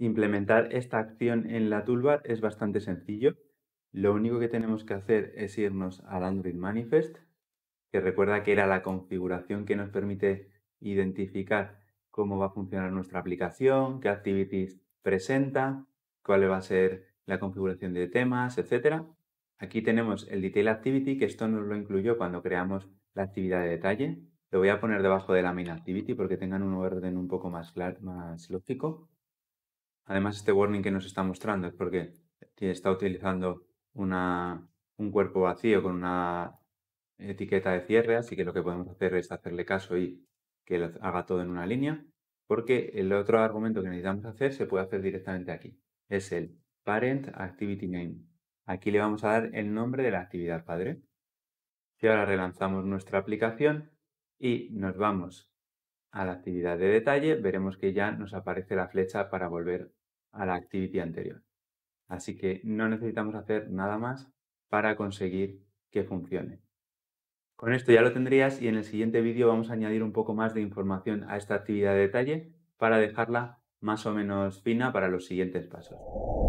Implementar esta acción en la toolbar es bastante sencillo. Lo único que tenemos que hacer es irnos al Android Manifest, que recuerda que era la configuración que nos permite identificar cómo va a funcionar nuestra aplicación, qué activities presenta, cuál va a ser la configuración de temas, etc. Aquí tenemos el Detail Activity, que esto nos lo incluyó cuando creamos la actividad de detalle. Lo voy a poner debajo de la Main Activity porque tengan un orden un poco más, claro, más lógico. Además, este warning que nos está mostrando es porque está utilizando una, un cuerpo vacío con una etiqueta de cierre, así que lo que podemos hacer es hacerle caso y que lo haga todo en una línea, porque el otro argumento que necesitamos hacer se puede hacer directamente aquí. Es el parent activity name. Aquí le vamos a dar el nombre de la actividad padre. Y ahora relanzamos nuestra aplicación y nos vamos a la actividad de detalle, veremos que ya nos aparece la flecha para volver a la activity anterior. Así que no necesitamos hacer nada más para conseguir que funcione. Con esto ya lo tendrías y en el siguiente vídeo vamos a añadir un poco más de información a esta actividad de detalle para dejarla más o menos fina para los siguientes pasos.